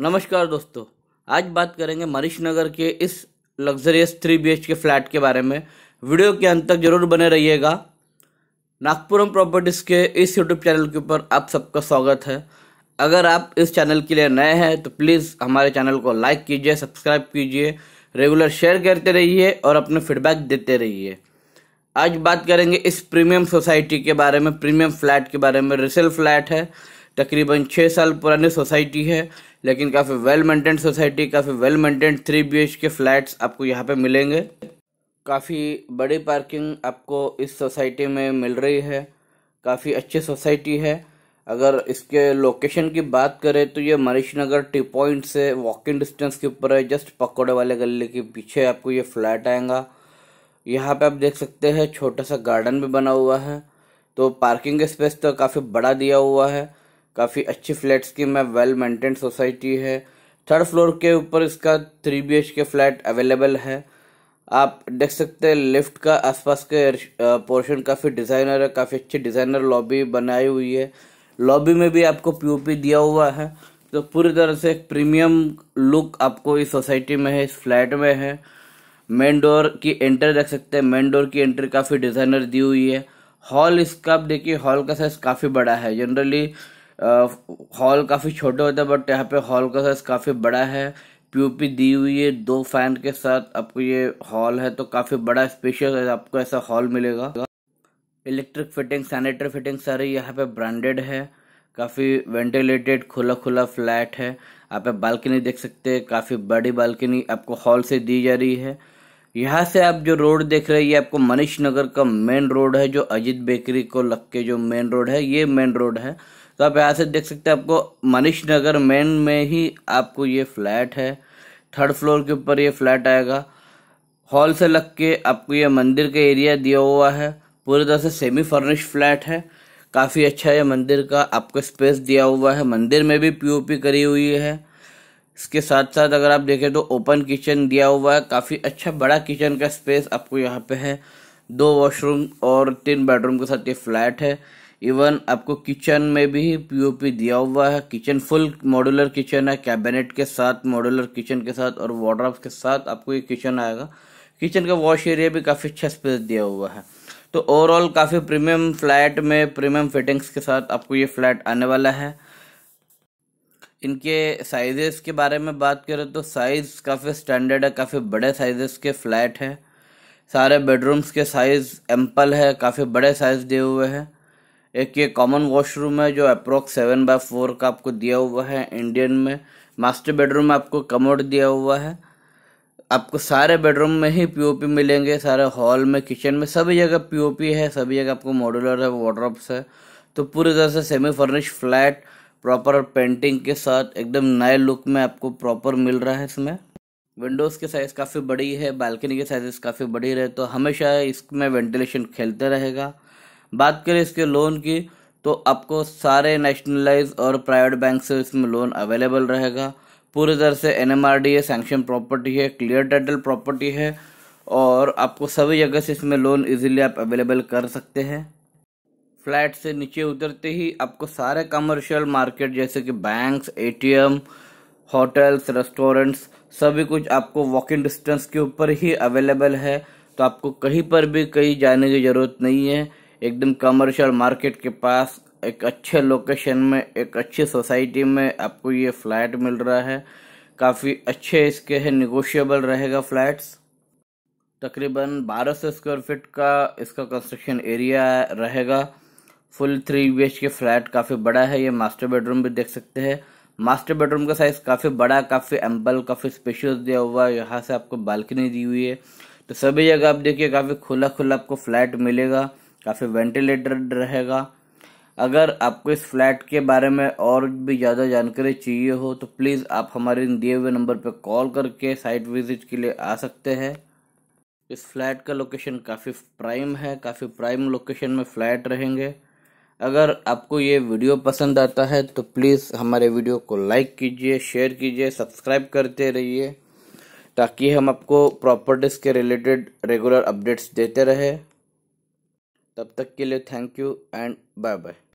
नमस्कार दोस्तों आज बात करेंगे मरीश नगर के इस luxurious three B K flat के बारे में वीडियो के अंत तक जरूर बने रहिएगा नागपुरम प्रॉपर्टीज़ के इस यूट्यूब चैनल के ऊपर आप सबका स्वागत है अगर आप इस चैनल के लिए नए हैं तो प्लीज़ हमारे चैनल को लाइक कीजिए सब्सक्राइब कीजिए रेगुलर शेयर करते रहिए और अपने फीडबैक देते रहिए आज बात करेंगे इस प्रीमियम सोसाइटी के बारे में प्रीमियम फ्लैट के बारे में रिसेल फ्लैट है तकरीबन छः साल पुरानी सोसाइटी है लेकिन काफ़ी वेल मेंटेन सोसाइटी काफ़ी well maintain three B K flats आपको यहाँ पे मिलेंगे काफ़ी बड़ी पार्किंग आपको इस सोसाइटी में मिल रही है काफ़ी अच्छी सोसाइटी है अगर इसके लोकेशन की बात करें तो ये मरीश नगर टी पॉइंट से वॉकिंग डिस्टेंस के ऊपर है जस्ट पकौड़े वाले गले के पीछे आपको ये फ्लैट आएगा यहाँ पे आप देख सकते हैं छोटा सा गार्डन भी बना हुआ है तो पार्किंग स्पेस तो काफ़ी बड़ा दिया हुआ है काफ़ी अच्छी फ्लैट स्कीम है वेल मेंटेन सोसाइटी है थर्ड फ्लोर के ऊपर इसका three B K flat available है आप देख सकते हैं लिफ्ट का आसपास के पोर्शन काफ़ी डिज़ाइनर है काफ़ी अच्छी डिज़ाइनर लॉबी बनाई हुई है लॉबी में भी आपको पीओपी दिया हुआ है तो पूरी तरह से एक प्रीमियम लुक आपको इस सोसाइटी में है इस फ्लैट में है मेन डोर की एंट्री देख सकते हैं मेन डोर की एंट्री काफ़ी डिज़ाइनर दी हुई है हॉल इसका आप देखिए हॉल का साइज़ काफ़ी बड़ा है जनरली हॉल काफ़ी छोटे होते हैं बट यहाँ पे हॉल का साइज काफ़ी बड़ा है पीओपी दी हुई है दो फैन के साथ आपको ये हॉल है तो काफ़ी बड़ा स्पेशल आपको ऐसा हॉल मिलेगा इलेक्ट्रिक फिटिंग सैनिटरी फिटिंग सारी यहाँ पे ब्रांडेड है काफ़ी वेंटिलेटेड खुला खुला फ्लैट है आप बालकनी देख सकते हैं काफ़ी बड़ी बालकनी आपको हॉल से दी जा रही है यहाँ से आप जो रोड देख रहे हैं ये आपको मनीष नगर का मेन रोड है जो अजीत बेकरी को लग के जो मेन रोड है ये मेन रोड है तो आप यहाँ से देख सकते हैं आपको मनीष नगर मेन में ही आपको ये फ्लैट है थर्ड फ्लोर के ऊपर ये फ्लैट आएगा हॉल से लग के आपको ये मंदिर का एरिया दिया हुआ है पूरी तरह से सेमी फर्निश फ्लैट है काफ़ी अच्छा है मंदिर का आपको स्पेस दिया हुआ है मंदिर में भी पीओपी करी हुई है इसके साथ साथ अगर आप देखें तो ओपन किचन दिया हुआ है काफ़ी अच्छा बड़ा किचन का स्पेस आपको यहाँ पे है दो वॉशरूम और तीन बेडरूम के साथ ये फ्लैट है इवन आपको किचन में भी पीओपी दिया हुआ है किचन फुल मॉड्यूलर किचन है कैबिनेट के साथ मॉड्यूलर किचन के साथ और वार्ड्रॉप के साथ आपको ये किचन आएगा किचन का वॉश एरिया भी काफ़ी अच्छा स्पेस दिया हुआ है तो ओवरऑल काफ़ी प्रीमियम फ्लैट में प्रीमियम फिटिंग्स के साथ आपको ये फ्लैट आने वाला है इनके साइजेस के बारे में बात करें तो साइज़ काफ़ी स्टैंडर्ड है काफ़ी बड़े साइजेस के फ्लैट हैं सारे बेडरूम्स के साइज़ एम्पल है काफ़ी बड़े साइज़ दिए हुए हैं एक ये कॉमन वॉशरूम है जो अप्रोक्स सेवन बाय फोर का आपको दिया हुआ है इंडियन में मास्टर बेडरूम में आपको कमोड दिया हुआ है आपको सारे बेडरूम में ही पीओपी मिलेंगे सारे हॉल में किचन में सभी जगह पीओपी है सभी जगह आपको मॉड्यूलर है वार्ड्रॉप्स है तो पूरी तरह से semi furnish flat proper painting के साथ एकदम नए लुक में आपको प्रॉपर मिल रहा है इसमें विंडोज़ के साइज़ काफ़ी बड़ी है बालकनी के साइज़ काफ़ी बड़ी रहे तो हमेशा इसमें वेंटिलेशन खेलते रहेगा बात करें इसके लोन की तो आपको सारे नेशनलाइज और प्राइवेट बैंक से इसमें लोन अवेलेबल रहेगा पूरी तरह से एन एम आर डी है सेंक्शन प्रॉपर्टी है क्लियर टाइटल प्रॉपर्टी है और आपको सभी जगह से इसमें लोन इजीली आप अवेलेबल कर सकते हैं फ्लैट से नीचे उतरते ही आपको सारे कमर्शियल मार्केट जैसे कि बैंक्स एटीएम होटल्स रेस्टोरेंट्स सभी कुछ आपको वॉकिंग डिस्टेंस के ऊपर ही अवेलेबल है तो आपको कहीं पर भी कहीं जाने की ज़रूरत नहीं है एकदम कमर्शियल मार्केट के पास एक अच्छे लोकेशन में एक अच्छी सोसाइटी में आपको ये फ्लैट मिल रहा है काफ़ी अच्छे इसके है निगोशियबल रहेगा फ्लैट्स तकरीबन 1200 स्क्वायर फीट का इसका कंस्ट्रक्शन एरिया रहेगा full three B K flat काफ़ी बड़ा है ये मास्टर बेडरूम भी देख सकते हैं मास्टर बेडरूम का साइज़ काफ़ी बड़ा काफ़ी एम्बल काफ़ी स्पेशियस दिया हुआ है यहाँ से आपको बालकनी दी हुई है तो सभी जगह आप देखिए काफ़ी खुला खुला आपको फ्लैट मिलेगा काफ़ी वेंटिलेटेड रहेगा अगर आपको इस फ्लैट के बारे में और भी ज़्यादा जानकारी चाहिए हो तो प्लीज़ आप हमारे दिए हुए नंबर पर कॉल करके साइट विजिट के लिए आ सकते हैं इस फ्लैट का लोकेशन काफ़ी प्राइम है काफ़ी प्राइम लोकेशन में फ्लैट रहेंगे अगर आपको ये वीडियो पसंद आता है तो प्लीज़ हमारे वीडियो को लाइक कीजिए शेयर कीजिए सब्सक्राइब करते रहिए ताकि हम आपको प्रॉपर्टीज़ के रिलेटेड रेगुलर अपडेट्स देते रहे तब तक के लिए thank you and bye bye